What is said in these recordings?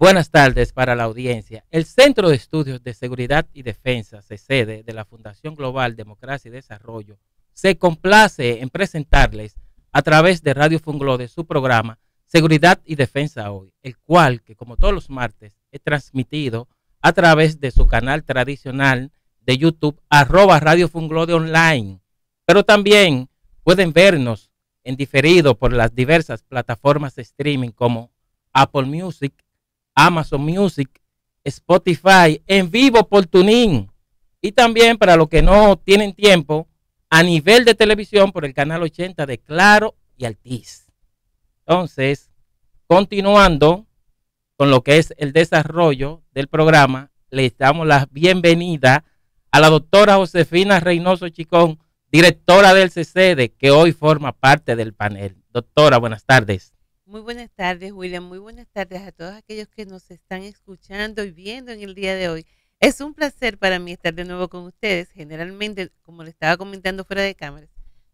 Buenas tardes para la audiencia. El Centro de Estudios de Seguridad y Defensa, sede de la Fundación Global Democracia y Desarrollo, se complace en presentarles a través de Radio Funglode de su programa Seguridad y Defensa Hoy, el cual, que como todos los martes, es transmitido a través de su canal tradicional de YouTube, arroba Radio Funglode Online. Pero también pueden vernos en diferido por las diversas plataformas de streaming como Apple Music, Amazon Music, Spotify, en vivo por Tunín, Y también para los que no tienen tiempo, a nivel de televisión por el canal 80 de Claro y Altiz. Entonces, continuando con lo que es el desarrollo del programa, le damos la bienvenida a la doctora Josefina Reynoso Chicón, directora del CCD, que hoy forma parte del panel. Doctora, buenas tardes. Muy buenas tardes, William. Muy buenas tardes a todos aquellos que nos están escuchando y viendo en el día de hoy. Es un placer para mí estar de nuevo con ustedes. Generalmente, como le estaba comentando fuera de cámara,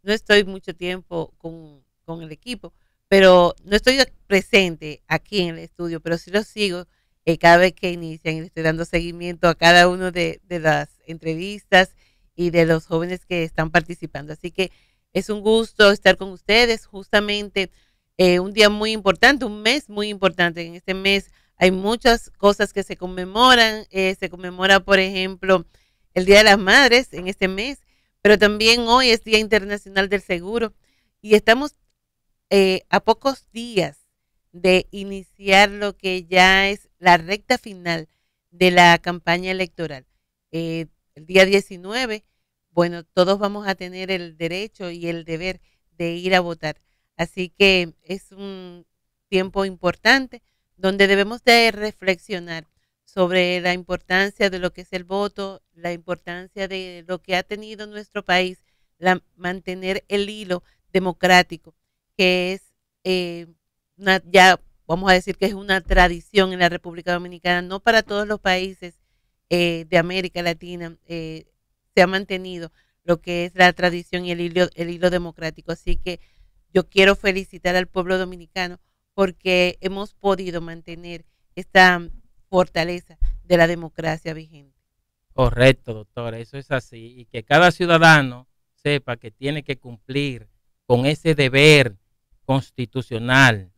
no estoy mucho tiempo con, con el equipo, pero no estoy presente aquí en el estudio, pero sí lo sigo eh, cada vez que inician y estoy dando seguimiento a cada una de, de las entrevistas y de los jóvenes que están participando. Así que es un gusto estar con ustedes. Justamente eh, un día muy importante, un mes muy importante. En este mes hay muchas cosas que se conmemoran. Eh, se conmemora, por ejemplo, el Día de las Madres en este mes, pero también hoy es Día Internacional del Seguro y estamos eh, a pocos días de iniciar lo que ya es la recta final de la campaña electoral. el día 19, bueno, todos vamos a tener el derecho y el deber de ir a votar. Así que es un tiempo importante donde debemos de reflexionar sobre la importancia de lo que es el voto, la importancia de lo que ha tenido nuestro país, la, mantener el hilo democrático, que es eh, ya vamos a decir que es una tradición en la República Dominicana, no para todos los países eh, de América Latina eh, se ha mantenido lo que es la tradición y el hilo, el hilo democrático. Así que yo quiero felicitar al pueblo dominicano porque hemos podido mantener esta fortaleza de la democracia vigente. Correcto, doctora, eso es así. Y que cada ciudadano sepa que tiene que cumplir con ese deber constitucional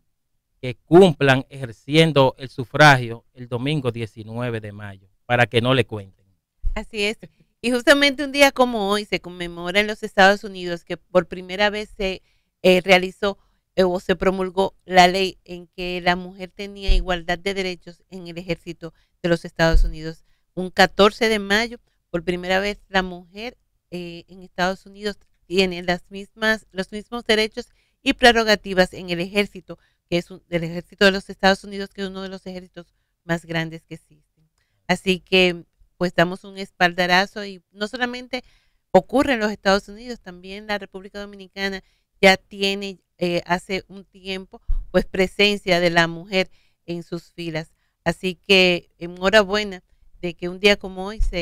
que cumplan ejerciendo el sufragio el domingo 19 de mayo, para que no le cuenten. Así es. Y justamente un día como hoy se conmemora en los Estados Unidos que por primera vez se eh, realizó eh, o se promulgó la ley en que la mujer tenía igualdad de derechos en el ejército de los Estados Unidos. Un 14 de mayo, por primera vez, la mujer eh, en Estados Unidos tiene las mismas, los mismos derechos y prerrogativas en el ejército, que es el ejército de los Estados Unidos, que es uno de los ejércitos más grandes que existen. Así que, pues damos un espaldarazo y no solamente ocurre en los Estados Unidos, también la República Dominicana ya tiene eh, hace un tiempo pues presencia de la mujer en sus filas. Así que enhorabuena de que un día como hoy se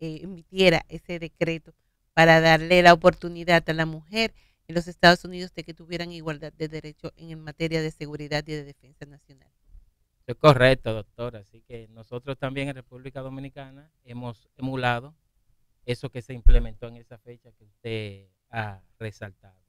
eh, emitiera ese decreto para darle la oportunidad a la mujer en los Estados Unidos de que tuvieran igualdad de derechos en materia de seguridad y de defensa nacional. Es correcto, doctor. Así que nosotros también en República Dominicana hemos emulado eso que se implementó en esa fecha que usted ha resaltado.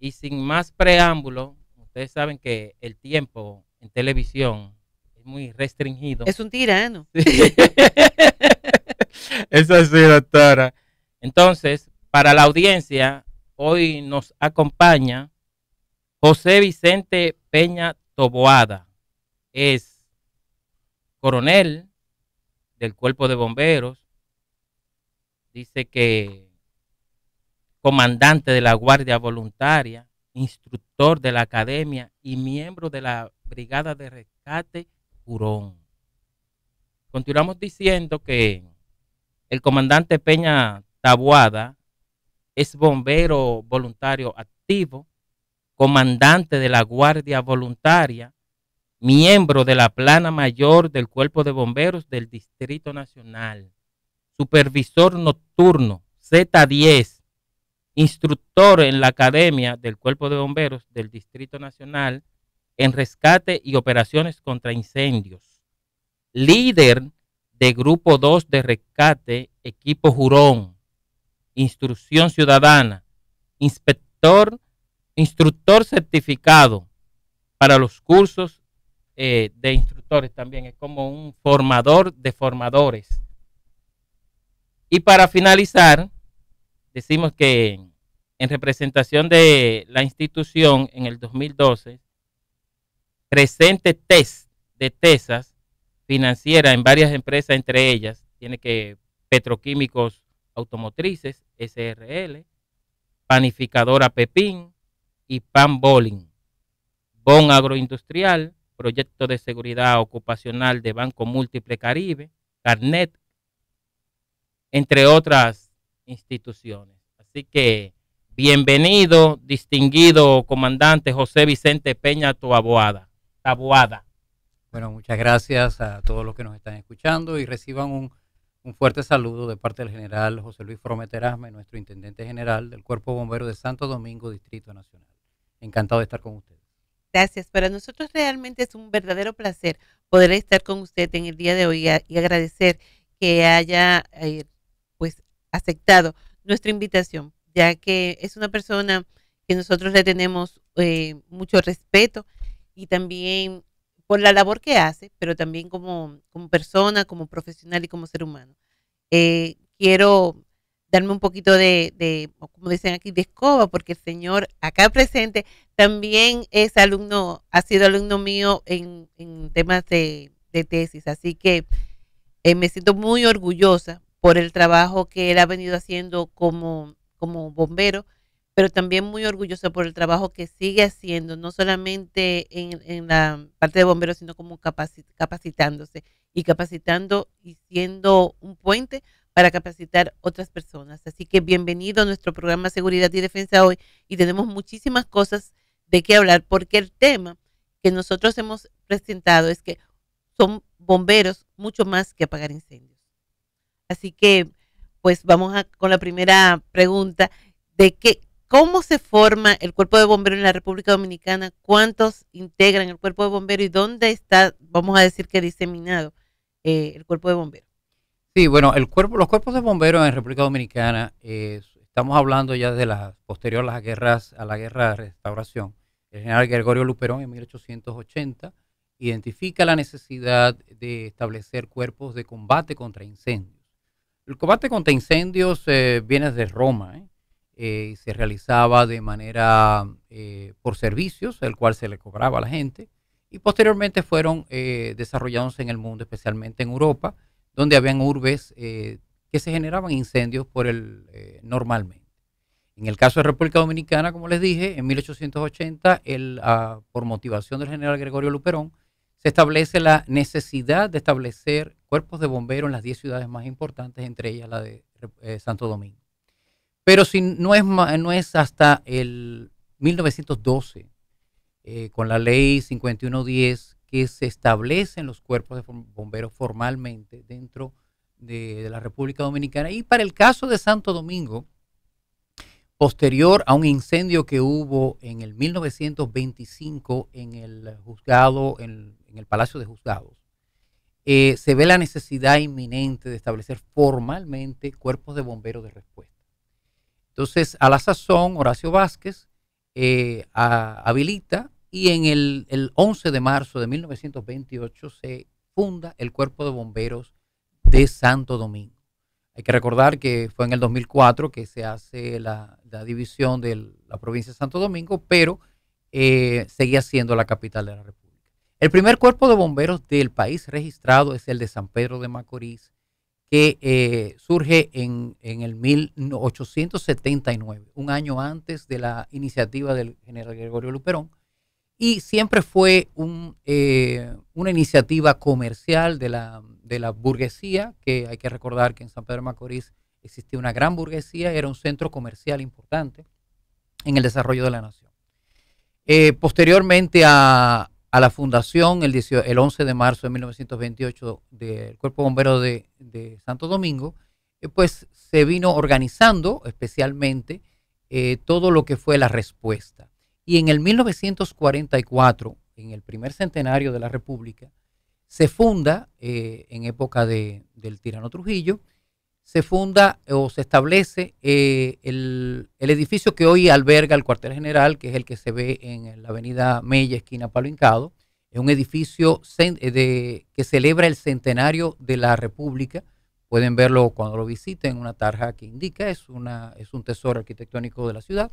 Y sin más preámbulo, ustedes saben que el tiempo en televisión es muy restringido. Es un tirano. Esa es sí, doctora. Entonces, para la audiencia, hoy nos acompaña José Vicente Peña Toboada. Es coronel del Cuerpo de Bomberos. Dice que comandante de la Guardia Voluntaria, instructor de la academia y miembro de la Brigada de Rescate Jurón. Continuamos diciendo que el comandante Peña Tabuada es bombero voluntario activo, comandante de la Guardia Voluntaria, miembro de la plana mayor del Cuerpo de Bomberos del Distrito Nacional, supervisor nocturno Z10, instructor en la Academia del Cuerpo de Bomberos del Distrito Nacional en rescate y operaciones contra incendios, líder de Grupo 2 de Rescate, equipo Jurón, Instrucción Ciudadana, inspector, instructor certificado para los cursos eh, de instructores también, es como un formador de formadores. Y para finalizar, decimos que en representación de la institución en el 2012, presente test de tesas financiera en varias empresas, entre ellas, tiene que Petroquímicos Automotrices, SRL, Panificadora Pepín y Pan Bowling, Bon Agroindustrial, Proyecto de Seguridad Ocupacional de Banco Múltiple Caribe, Carnet, entre otras instituciones. Así que bienvenido, distinguido comandante José Vicente Peña tu Tabuada. Bueno, muchas gracias a todos los que nos están escuchando y reciban un, fuerte saludo de parte del general José Luis Prometerasme, nuestro intendente general del Cuerpo Bombero de Santo Domingo, Distrito Nacional. Encantado de estar con ustedes. Gracias. Para nosotros realmente es un verdadero placer poder estar con usted en el día de hoy y agradecer que haya eh, aceptado nuestra invitación, ya que es una persona que nosotros le tenemos eh, mucho respeto y también por la labor que hace, pero también como, como persona, como profesional y como ser humano. Eh, quiero darme un poquito de, como dicen aquí, de escoba, porque el señor acá presente también es alumno, ha sido alumno mío en, temas de, tesis. Así que eh, me siento muy orgullosa por el trabajo que él ha venido haciendo como, como bombero, pero también muy orgulloso por el trabajo que sigue haciendo, no solamente en, la parte de bomberos, sino como capacitándose y capacitando y siendo un puente para capacitar otras personas. Así que bienvenido a nuestro programa Seguridad y Defensa hoy y tenemos muchísimas cosas de qué hablar porque el tema que nosotros hemos presentado es que son bomberos mucho más que apagar incendios. Así que, pues vamos a, con la primera pregunta de que, cómo se forma el cuerpo de bomberos en la República Dominicana, cuántos integran el cuerpo de bomberos y dónde está, vamos a decir que diseminado eh, el cuerpo de bomberos. Sí, bueno, el cuerpo, los cuerpos de bomberos en República Dominicana, eh, estamos hablando ya de las posterior las guerras, a la guerra de restauración. El general Gregorio Luperón en 1880 identifica la necesidad de establecer cuerpos de combate contra incendios. El combate contra incendios eh, viene de Roma. y ¿eh? eh, se realizaba de manera por servicios, el cual se le cobraba a la gente. Y posteriormente fueron desarrollados en el mundo, especialmente en Europa, donde habían urbes que se generaban incendios por el normalmente. En el caso de República Dominicana, como les dije, en 1880, el, ah, por motivación del general Gregorio Luperón, se establece la necesidad de establecer cuerpos de bomberos en las 10 ciudades más importantes, entre ellas la de eh, Santo Domingo. Pero si no es, no es hasta el 1912, eh, con la ley 5110, que se establecen los cuerpos de bomberos formalmente dentro de, la República Dominicana. Y para el caso de Santo Domingo, posterior a un incendio que hubo en el 1925 en el juzgado, en el Palacio de Juzgados, eh, se ve la necesidad inminente de establecer formalmente cuerpos de bomberos de respuesta. Entonces, a la sazón, Horacio Vázquez eh, habilita y en el, 11 de marzo de 1928 se funda el Cuerpo de Bomberos de Santo Domingo. Hay que recordar que fue en el 2004 que se hace la, división de la provincia de Santo Domingo, pero eh, seguía siendo la capital de la República. El primer cuerpo de bomberos del país registrado es el de San Pedro de Macorís, que eh, surge en, el 1879, un año antes de la iniciativa del general Gregorio Luperón, y siempre fue eh, una iniciativa comercial de la, burguesía, que hay que recordar que en San Pedro de Macorís existía una gran burguesía, era un centro comercial importante en el desarrollo de la nación. Eh, posteriormente a, a la fundación el, 11 de marzo de 1928 del Cuerpo Bombero de, de Santo Domingo, eh, pues se vino organizando especialmente eh, todo lo que fue la respuesta. Y en el 1944, en el primer centenario de la República, se funda eh, en época del tirano Trujillo se funda eh, o se establece eh, el, edificio que hoy alberga el cuartel general, que es el que se ve en la avenida Mella, esquina Palo Hincado. Es un edificio eh, de, que celebra el centenario de la República. Pueden verlo cuando lo visiten, una tarja que indica, es, una, es un tesoro arquitectónico de la ciudad.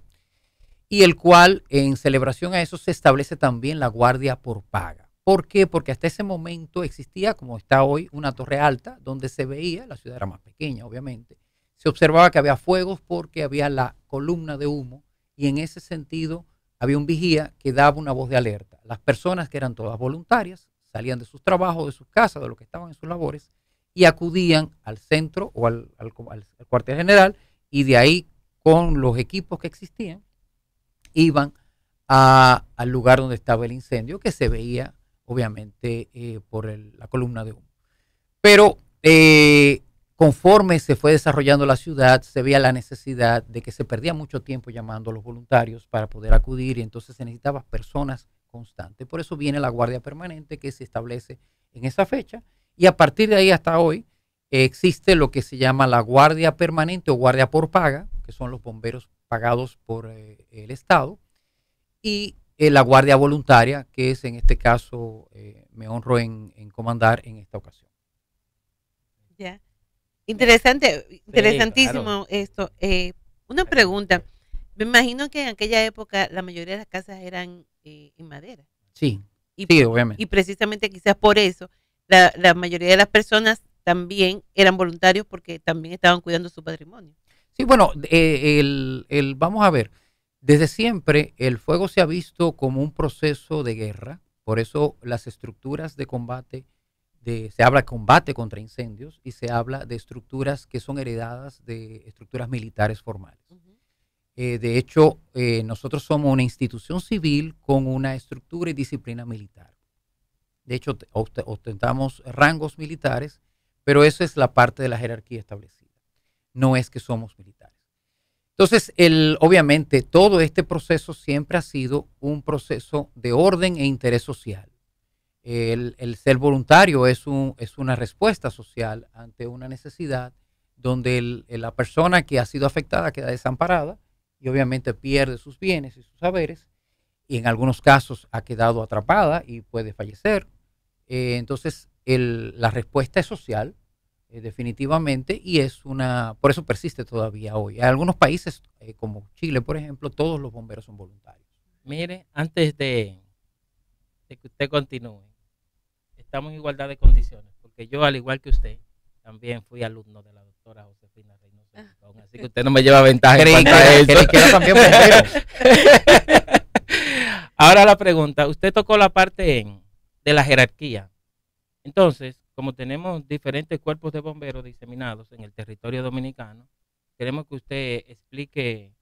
Y el cual, en celebración a eso, se establece también la guardia por paga. ¿Por qué? Porque hasta ese momento existía, como está hoy, una torre alta donde se veía, la ciudad era más pequeña, obviamente, se observaba que había fuegos porque había la columna de humo y en ese sentido había un vigía que daba una voz de alerta. Las personas que eran todas voluntarias salían de sus trabajos, de sus casas, de lo que estaban en sus labores y acudían al centro o al, cuartel general y de ahí con los equipos que existían iban al lugar donde estaba el incendio que se veía obviamente eh, por la columna de humo. Pero eh, conforme se fue desarrollando la ciudad, se veía la necesidad de que se perdía mucho tiempo llamando a los voluntarios para poder acudir y entonces se necesitaba personas constantes. Por eso viene la guardia permanente que se establece en esa fecha y a partir de ahí hasta hoy eh, existe lo que se llama la guardia permanente o guardia por paga, que son los bomberos pagados por el Estado. Y eh, la Guardia Voluntaria, que es en este caso, eh, me honro en, comandar en esta ocasión. Ya. Interesante, interesantísimo esto. Eh, una pregunta. Me imagino que en aquella época la mayoría de las casas eran en madera. Sí, y, obviamente. Y precisamente quizás por eso la, mayoría de las personas también eran voluntarios porque también estaban cuidando su patrimonio. Sí, bueno, el, vamos a ver. Desde siempre el fuego se ha visto como un proceso de guerra, por eso las estructuras de combate, de, se habla de combate contra incendios y se habla de estructuras que son heredadas de estructuras militares formales. Eh, de hecho, eh, nosotros somos una institución civil con una estructura y disciplina militar. De hecho, ostentamos rangos militares, pero esa es la parte de la jerarquía establecida. No es que somos militares. Entonces, el, obviamente, todo este proceso siempre ha sido un proceso de orden e interés social. El, ser voluntario es, un, es, una respuesta social ante una necesidad donde la persona que ha sido afectada queda desamparada y obviamente pierde sus bienes y sus saberes y en algunos casos ha quedado atrapada y puede fallecer. Eh, entonces, el, la respuesta es social, eh, definitivamente, y es una, por eso persiste todavía hoy. En algunos países, eh, como Chile, por ejemplo, todos los bomberos son voluntarios. Mire, antes de, que usted continúe, estamos en igualdad de condiciones, porque yo, al igual que usted, también fui alumno de la doctora Josefina Reynoso. Ah. Así que usted no me lleva ventaja. Ahora la pregunta, usted tocó la parte de la jerarquía. Entonces, como tenemos diferentes cuerpos de bomberos diseminados en el territorio dominicano, queremos que usted explique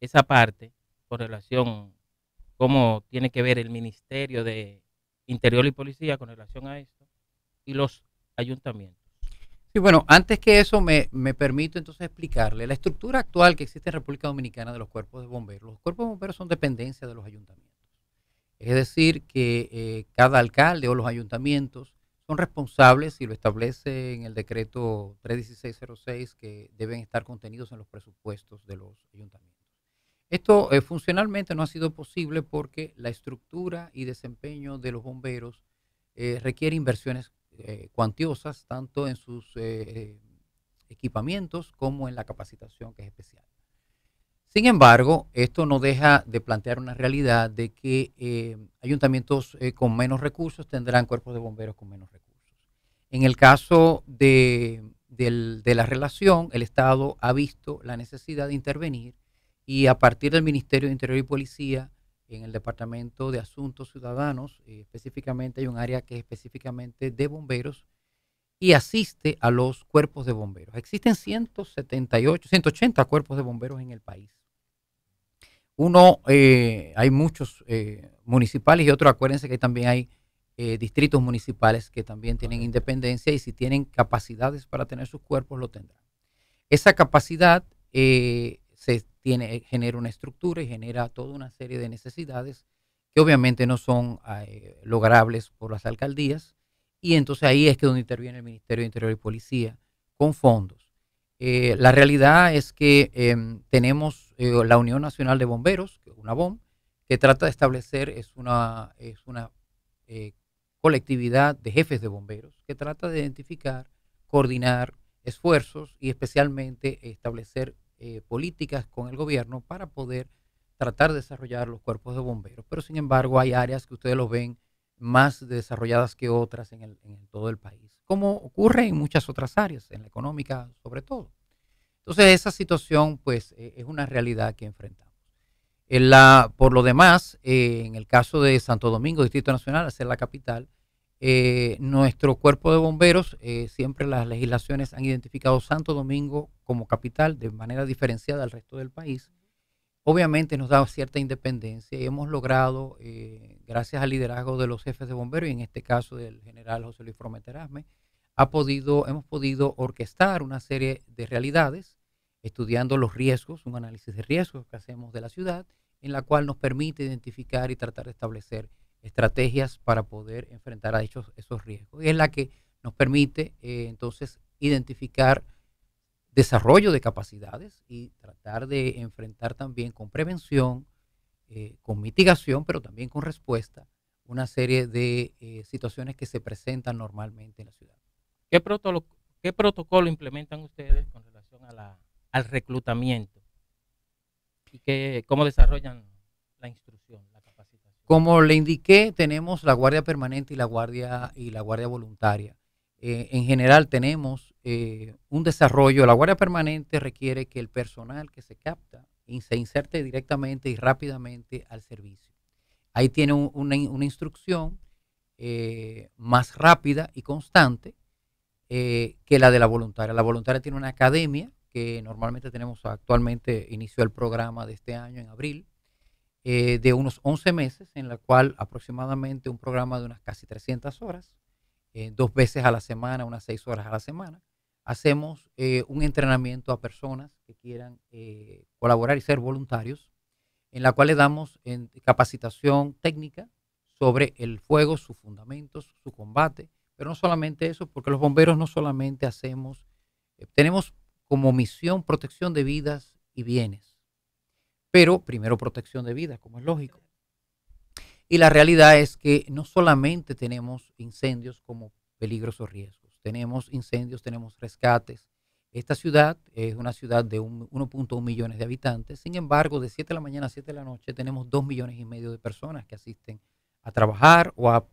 esa parte con relación cómo tiene que ver el Ministerio de Interior y Policía con relación a esto y los ayuntamientos. Sí, bueno, antes que eso me, permito entonces explicarle la estructura actual que existe en República Dominicana de los cuerpos de bomberos. Los cuerpos de bomberos son dependencia de los ayuntamientos. Es decir, que eh, cada alcalde o los ayuntamientos son responsables, y lo establece en el decreto 31606, que deben estar contenidos en los presupuestos de los ayuntamientos. Esto eh, funcionalmente no ha sido posible porque la estructura y desempeño de los bomberos eh, requiere inversiones eh, cuantiosas, tanto en sus equipamientos como en la capacitación que es especial. Sin embargo, esto no deja de plantear una realidad de que eh, ayuntamientos eh, con menos recursos tendrán cuerpos de bomberos con menos recursos. En el caso de, la relación, el Estado ha visto la necesidad de intervenir y a partir del Ministerio de Interior y Policía, en el Departamento de Asuntos Ciudadanos, eh, específicamente hay un área que es específicamente de bomberos y asiste a los cuerpos de bomberos. Existen 178, 180 cuerpos de bomberos en el país. Uno, eh, hay muchos eh, municipales y otro, acuérdense que también hay eh, distritos municipales que también tienen independencia y si tienen capacidades para tener sus cuerpos, lo tendrán. Esa capacidad se tiene, genera una estructura y genera toda una serie de necesidades que obviamente no son logrables por las alcaldías. Y entonces ahí es que donde interviene el Ministerio de Interior y Policía con fondos. la realidad es que em, tenemos la Unión Nacional de Bomberos, que una BOM, que trata de establecer, es una, es una eh, colectividad de jefes de bomberos, que trata de identificar, coordinar esfuerzos y especialmente establecer eh, políticas con el gobierno para poder tratar de desarrollar los cuerpos de bomberos. Pero sin embargo hay áreas que ustedes los ven más desarrolladas que otras en, el, en todo el país, como ocurre en muchas otras áreas, en la económica sobre todo. Entonces esa situación pues e, es una realidad que enfrentamos. En la, por lo demás, eh, en el caso de Santo Domingo, Distrito Nacional, a ser la capital, eh, nuestro cuerpo de bomberos, eh, siempre las legislaciones han identificado Santo Domingo como capital de manera diferenciada al resto del país. Obviamente nos da cierta independencia y hemos logrado, gracias al liderazgo de los jefes de bomberos y en este caso del general José Luis Frometerasme, ha podido, hemos podido orquestar una serie de realidades estudiando los riesgos, un análisis de riesgos que hacemos de la ciudad, en la cual nos permite identificar y tratar de establecer estrategias para poder enfrentar a esos riesgos. Y es la que nos permite eh, entonces identificar desarrollo de capacidades y tratar de enfrentar también con prevención, eh, con mitigación, pero también con respuesta, una serie de eh, situaciones que se presentan normalmente en la ciudad. ¿Qué protocolo, qué protocolo implementan ustedes con relación a la reclutamiento? ¿Y que, cómo desarrollan la instrucción, la capacitación? Como le indiqué, tenemos la guardia permanente y la guardia, y la guardia voluntaria. Eh, en general tenemos eh, un desarrollo. La guardia permanente requiere que el personal que se capta se inserte directamente y rápidamente al servicio. Ahí tiene una, instrucción eh, más rápida y constante que la de la voluntaria. La voluntaria tiene una academia que normalmente tenemos actualmente, inició el programa de este año en abril, eh, de unos 11 meses, en la cual aproximadamente un programa de unas casi 300 horas, eh, dos veces a la semana, unas 6 horas a la semana, hacemos eh, un entrenamiento a personas que quieran colaborar y ser voluntarios, en la cual le damos capacitación técnica sobre el fuego, sus fundamentos, su combate, pero no solamente eso, porque los bomberos no solamente hacemos, tenemos como misión protección de vidas y bienes. Pero primero protección de vidas, como es lógico. Y la realidad es que no solamente tenemos incendios como peligros o riesgos, tenemos incendios, tenemos rescates. Esta ciudad es una ciudad de 1.1 millones de habitantes, sin embargo, de 7 de la mañana a 7 de la noche tenemos 2 millones y medio de personas que asisten a trabajar o a,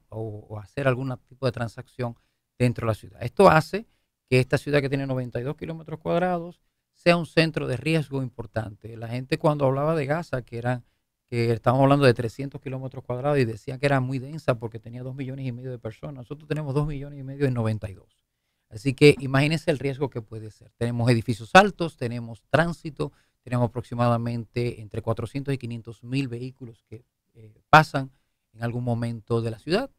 hacer algún tipo de transacción dentro de la ciudad. Esto hace que esta ciudad que tiene 92 kilómetros cuadrados sea un centro de riesgo importante. La gente cuando hablaba de Gaza, que eran que estábamos hablando de 300 kilómetros cuadrados y decían que era muy densa porque tenía 2 millones y medio de personas. Nosotros tenemos 2 millones y medio en 92. Así que imagínense el riesgo que puede ser. Tenemos edificios altos, tenemos tránsito, tenemos aproximadamente entre 400 y 500 mil vehículos que eh, pasan en algún momento de la ciudad.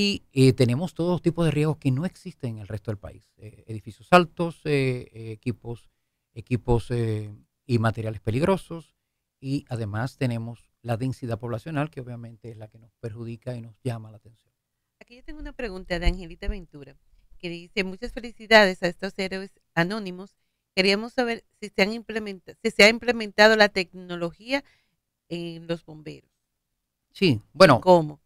Y eh, tenemos todos tipos de riesgos que no existen en el resto del país. Eh, edificios altos, eh, equipos, equipos y materiales peligrosos. Y además tenemos la densidad poblacional, que obviamente es la que nos perjudica y nos llama la atención. Aquí yo tengo una pregunta de Angelita Ventura, que dice, muchas felicidades a estos héroes anónimos. Queríamos saber si se, han implementado, si se ha implementado la tecnología en los bomberos. Sí, bueno. ¿Cómo?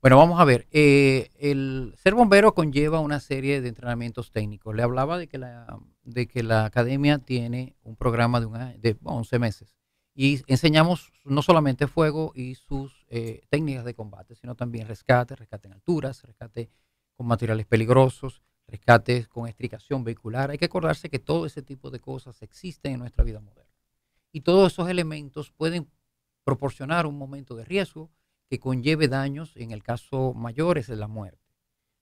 Bueno, vamos a ver. Eh, el ser bombero conlleva una serie de entrenamientos técnicos. Le hablaba de que la, de que la academia tiene un programa de, un 11 meses y enseñamos no solamente fuego y sus eh, técnicas de combate, sino también rescate, rescate en alturas, rescate con materiales peligrosos, rescate con estricación vehicular. Hay que acordarse que todo ese tipo de cosas existen en nuestra vida moderna. Y todos esos elementos pueden proporcionar un momento de riesgo, que conlleve daños, en el caso mayor, es la muerte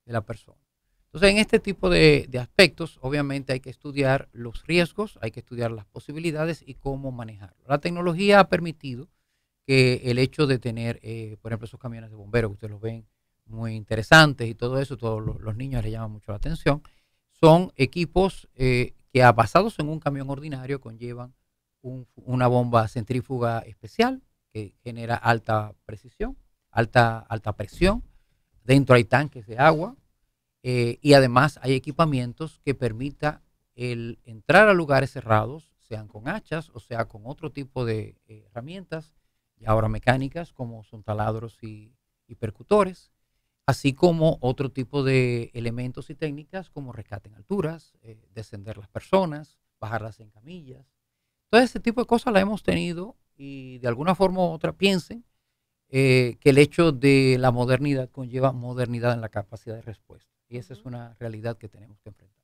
de la persona. Entonces, en este tipo de, aspectos, obviamente hay que estudiar los riesgos, hay que estudiar las posibilidades y cómo manejarlo. La tecnología ha permitido que el hecho de tener, eh, por ejemplo, esos camiones de bomberos que ustedes los ven muy interesantes y todo eso, todos los, niños les llaman mucho la atención, son equipos eh, que basados en un camión ordinario conllevan una bomba centrífuga especial genera alta precisión, alta, alta presión. Dentro hay tanques de agua eh, y además hay equipamientos que permita el entrar a lugares cerrados, sean con hachas o sea con otro tipo de eh, herramientas, y ahora mecánicas como son taladros y, percutores así como otro tipo de elementos y técnicas como rescate en alturas, eh, descender las personas, bajarlas en camillas. Todo este tipo de cosas la hemos tenido y de alguna forma u otra piensen eh, que el hecho de la modernidad conlleva modernidad en la capacidad de respuesta. Y esa es una realidad que tenemos que enfrentar.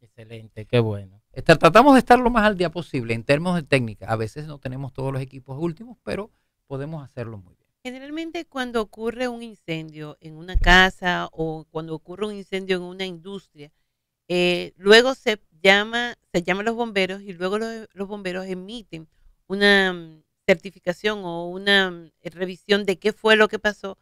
Excelente, qué bueno. tratamos de estar lo más al día posible en términos de técnica. A veces no tenemos todos los equipos últimos, pero podemos hacerlo muy bien. Generalmente cuando ocurre un incendio en una casa o cuando ocurre un incendio en una industria, eh, luego se llama, se llaman los bomberos y luego los bomberos emiten una mm, certificación o una mm, eh, revisión de qué fue lo que pasó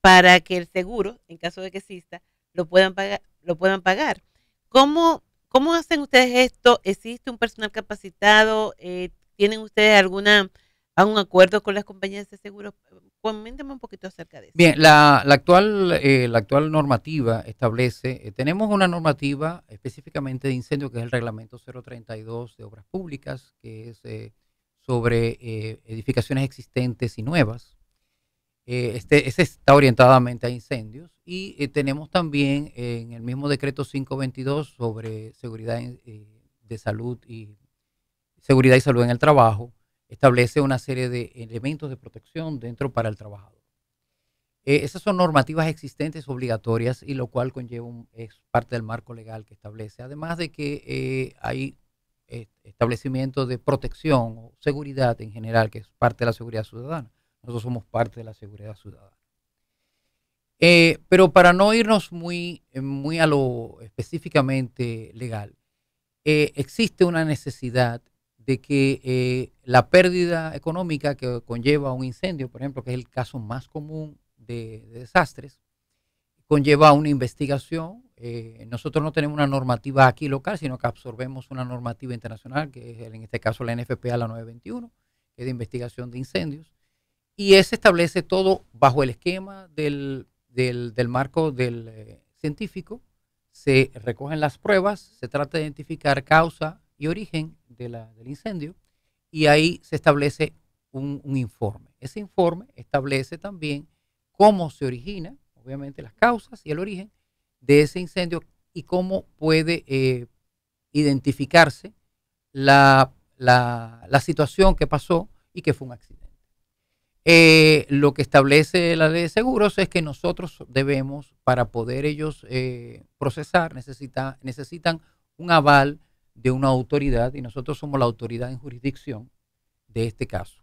para que el seguro, en caso de que exista, lo puedan pagar. Lo puedan pagar. ¿Cómo, ¿Cómo hacen ustedes esto? ¿Existe un personal capacitado? Eh, ¿Tienen ustedes alguna algún acuerdo con las compañías de seguros? Coméntame un poquito acerca de eso. Bien, la, la actual, eh, la actual normativa establece, tenemos una normativa específicamente de incendio que es el reglamento 032 de obras públicas, que es sobre eh, edificaciones existentes y nuevas. Eh, este, está orientadamente a incendios. Y eh, tenemos también en el mismo decreto 522 sobre seguridad eh, de salud y seguridad y salud en el trabajo, establece una serie de elementos de protección dentro para el trabajador. esas son normativas existentes obligatorias y lo cual conlleva es parte del marco legal que establece. Además de que hay establecimientos de protección o seguridad en general, que es parte de la seguridad ciudadana. Nosotros somos parte de la seguridad ciudadana. Eh, pero para no irnos muy, eh, muy a lo específicamente legal, eh, existe una necesidad de que la pérdida económica que conlleva un incendio, por ejemplo, que es el caso más común de desastres, conlleva una investigación. Eh, nosotros no tenemos una normativa aquí local, sino que absorbemos una normativa internacional, que es en este caso la NFPA, la 921, que es de investigación de incendios. Y se establece todo bajo el esquema del, marco del eh, científico. Se recogen las pruebas, se trata de identificar causa y origen del incendio y ahí se establece un informe. Ese informe establece también cómo se origina, obviamente las causas y el origen de ese incendio y cómo puede eh, identificarse la, situación que pasó y que fue un accidente. Eh, lo que establece la ley de seguros es que nosotros debemos, para poder ellos eh, procesar, necesita, necesitan un aval de una autoridad y nosotros somos la autoridad en jurisdicción de este caso,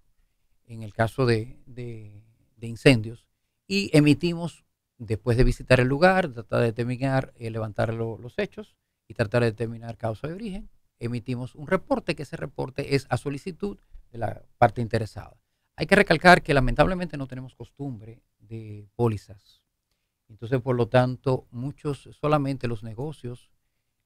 en el caso de, de incendios, y emitimos después de visitar el lugar, tratar de determinar, eh, levantar los hechos y tratar de determinar causa de origen, emitimos un reporte, que ese reporte es a solicitud de la parte interesada. Hay que recalcar que lamentablemente no tenemos costumbre de pólizas. Entonces, por lo tanto, muchos, solamente los negocios,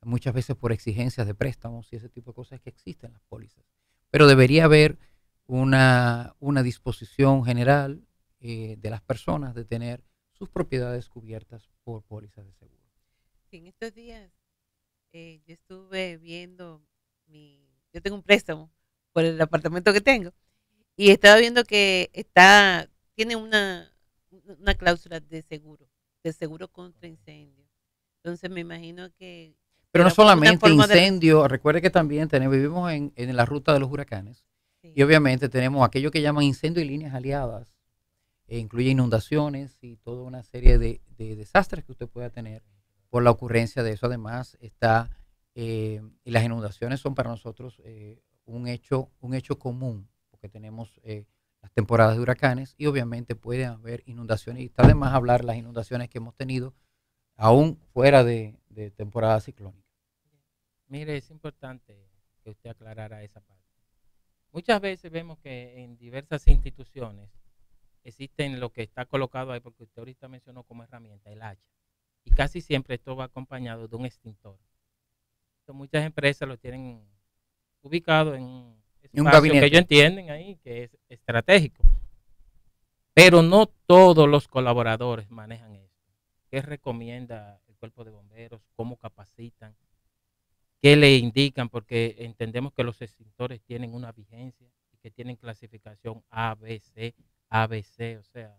muchas veces por exigencias de préstamos y ese tipo de cosas que existen las pólizas. Pero debería haber una, disposición general eh, de las personas de tener sus propiedades cubiertas por pólizas de seguro. Sí, en estos días eh, yo estuve viendo mi, yo tengo un préstamo por el apartamento que tengo y estaba viendo que está, tiene una, una cláusula de seguro, de seguro contra incendio. Entonces me imagino que... Pero no solamente incendio, recuerde que también tenemos, vivimos en, en la ruta de los huracanes y obviamente tenemos aquello que llaman incendio y líneas aliadas eh, incluye inundaciones y toda una serie de, desastres que usted pueda tener por la ocurrencia de eso. Además, está eh, y las inundaciones son para nosotros eh, un, hecho, un hecho común, porque tenemos las temporadas de huracanes y obviamente puede haber inundaciones. Y está además más hablar las inundaciones que hemos tenido aún fuera de, de temporada ciclónica. Mire, es importante que usted aclarara esa parte. Muchas veces vemos que en diversas instituciones existen lo que está colocado ahí, porque usted ahorita mencionó como herramienta, el hacha. Y casi siempre esto va acompañado de un extintor. muchas empresas lo tienen ubicado en un, espacio que ellos entienden ahí que es estratégico. Pero no todos los colaboradores manejan esto. ¿Qué recomienda el cuerpo de bomberos? ¿Cómo capacitan? ¿Qué le indican? Porque entendemos que los extintores tienen una vigencia y que tienen clasificación A, B, C, ABC, o sea.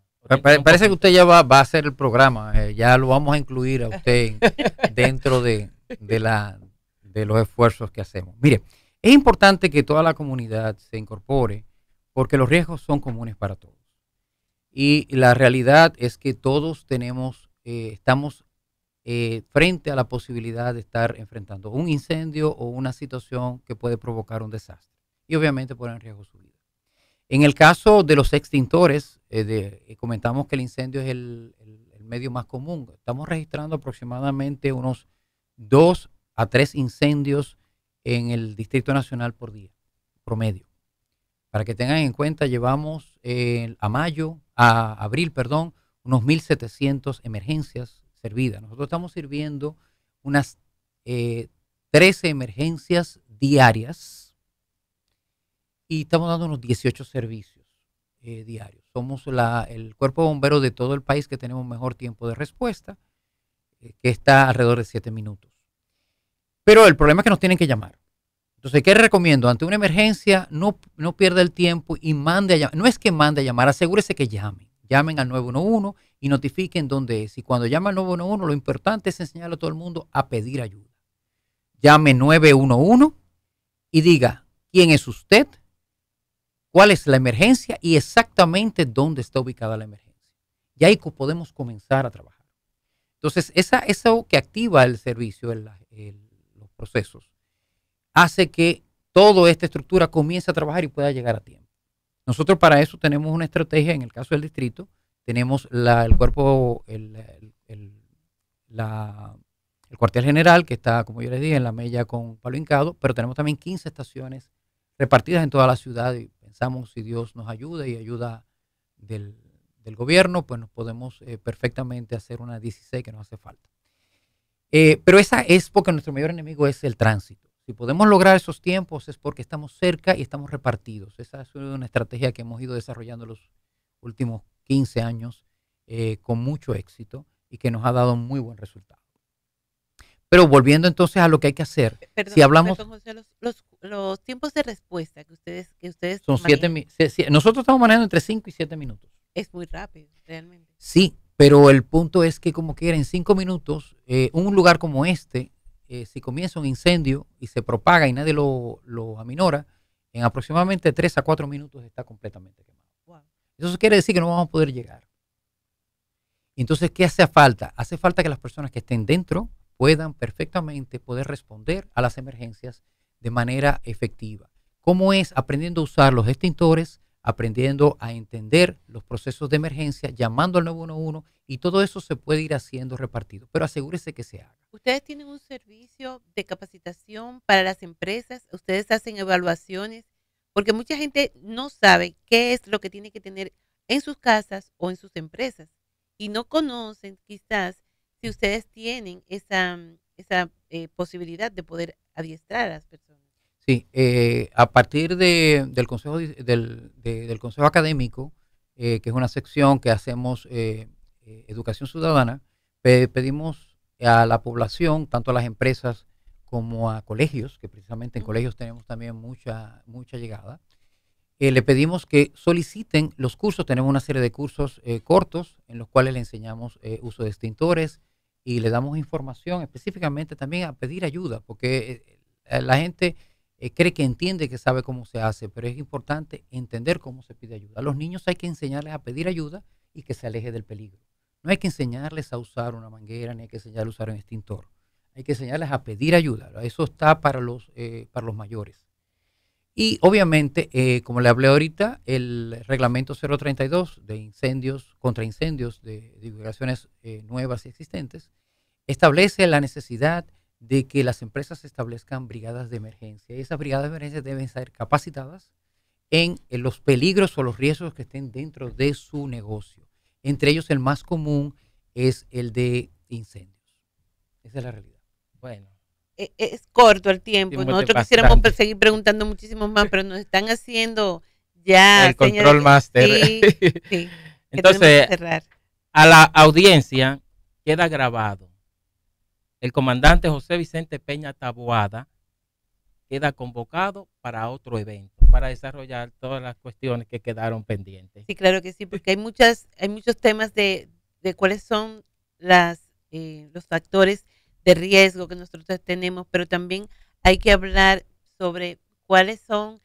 Parece que usted ya va, a hacer el programa, eh, ya lo vamos a incluir a usted dentro de, la, de los esfuerzos que hacemos. Mire, es importante que toda la comunidad se incorpore porque los riesgos son comunes para todos. Y la realidad es que todos tenemos, eh, estamos eh, frente a la posibilidad de estar enfrentando un incendio o una situación que puede provocar un desastre. Y obviamente ponen riesgo su en el caso de los extintores, eh, eh, comentamos que el incendio es el, medio más común. Estamos registrando aproximadamente unos 2 a 3 incendios en el Distrito Nacional por día, promedio. Para que tengan en cuenta, llevamos eh, a mayo, a abril, perdón, unos 1.700 emergencias servidas. Nosotros estamos sirviendo unas 13 emergencias diarias y estamos dando unos 18 servicios eh, diarios. Somos el cuerpo bombero de todo el país que tenemos mejor tiempo de respuesta, eh, que está alrededor de 7 minutos. Pero el problema es que nos tienen que llamar. Entonces, ¿qué recomiendo? Ante una emergencia, no, no pierda el tiempo y mande a llamar. No es que mande a llamar, asegúrese que llamen. Llamen al 911 y notifiquen dónde es. Y cuando llama al 911, lo importante es enseñarle a todo el mundo a pedir ayuda. Llame 911 y diga, ¿quién es usted? cuál es la emergencia y exactamente dónde está ubicada la emergencia. Y ahí podemos comenzar a trabajar. Entonces, esa, eso que activa el servicio, los procesos, hace que toda esta estructura comience a trabajar y pueda llegar a tiempo. Nosotros para eso tenemos una estrategia, en el caso del distrito, tenemos el cuerpo, el, cuartel general, que está, como yo les dije, en la mella con Palo Hincado, pero tenemos también 15 estaciones repartidas en toda la ciudad y pensamos si Dios nos ayuda y ayuda del, gobierno, pues nos podemos eh, perfectamente hacer una 16 que nos hace falta. Eh, pero esa es porque nuestro mayor enemigo es el tránsito. Si podemos lograr esos tiempos es porque estamos cerca y estamos repartidos. Esa es una estrategia que hemos ido desarrollando los últimos 15 años eh, con mucho éxito y que nos ha dado muy buen resultado. Pero volviendo entonces a lo que hay que hacer. Eh, si hablamos los, tiempos de respuesta que ustedes que ustedes son siete nosotros estamos manejando entre 5 y 7 minutos. Es muy rápido, realmente. Sí, pero el punto es que como quieren en 5 minutos eh, un lugar como este eh, si comienza un incendio y se propaga y nadie lo, lo aminora, en aproximadamente 3 a 4 minutos está completamente quemado. Eso quiere decir que no vamos a poder llegar. Entonces, ¿qué hace falta? Hace falta que las personas que estén dentro puedan perfectamente poder responder a las emergencias de manera efectiva. ¿Cómo es aprendiendo a usar los extintores, aprendiendo a entender los procesos de emergencia, llamando al 911 y todo eso se puede ir haciendo repartido, pero asegúrese que se haga. Ustedes tienen un servicio de capacitación para las empresas, ustedes hacen evaluaciones, porque mucha gente no sabe qué es lo que tiene que tener en sus casas o en sus empresas y no conocen quizás si ustedes tienen esa, mm, eh, posibilidad de poder adiestrar a las personas. Sí, eh, a partir del, consejo, del, Consejo Académico, eh, que es una sección que hacemos educación ciudadana, pedimos a la población, tanto a las empresas como a colegios, que precisamente en colegios tenemos también mucha, mucha llegada, le pedimos que soliciten los cursos. Tenemos una serie de cursos cortos en los cuales le enseñamos uso de extintores, y le damos información específicamente también a pedir ayuda, porque eh, eh, la gente eh, cree que entiende que sabe cómo se hace, pero es importante entender cómo se pide ayuda. A los niños hay que enseñarles a pedir ayuda y que se aleje del peligro. No hay que enseñarles a usar una manguera, ni hay que enseñarles a usar un extintor. Hay que enseñarles a pedir ayuda. Eso está para los, para los mayores. Y obviamente, como le hablé ahorita, el reglamento 032 de incendios, contra incendios de divulgaciones nuevas y existentes, establece la necesidad de que las empresas establezcan brigadas de emergencia. Y esas brigadas de emergencia deben ser capacitadas en, los peligros o los riesgos que estén dentro de su negocio. Entre ellos el más común es el de incendios. Esa es la realidad. Bueno, e, es corto el tiempo. Nosotros quisiéramos seguir preguntando muchísimo más, pero nos están haciendo ya. El control master. Sí, sí, Entonces, a la audiencia queda grabado el comandante José Vicente Peña Taboada queda convocado para otro evento, para desarrollar todas las cuestiones que quedaron pendientes. Sí, claro que sí, porque hay, muchas, hay muchos temas de, de cuáles son las, eh, los factores de riesgo que nosotros tenemos, pero también hay que hablar sobre cuáles son,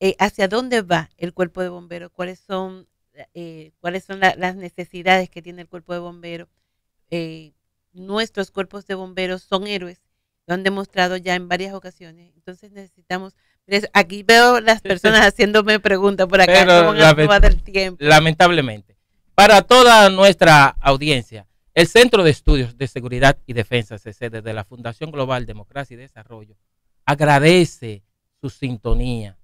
eh, hacia dónde va el cuerpo de bomberos, cuáles son, eh, cuáles son las necesidades que tiene el cuerpo de bomberos nuestros cuerpos de bomberos son héroes, lo han demostrado ya en varias ocasiones. Entonces necesitamos, aquí veo las personas haciéndome preguntas por acá, del tiempo? Lamentablemente, para toda nuestra audiencia, el Centro de Estudios de Seguridad y Defensa, CC, de la Fundación Global Democracia y Desarrollo, agradece su sintonía.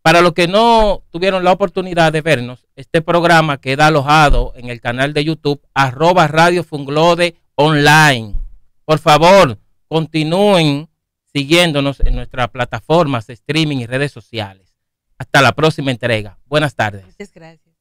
Para los que no tuvieron la oportunidad de vernos, este programa queda alojado en el canal de YouTube, arroba Radio online. Por favor, continúen siguiéndonos en nuestras plataformas, streaming y redes sociales. Hasta la próxima entrega. Buenas tardes. Muchas gracias.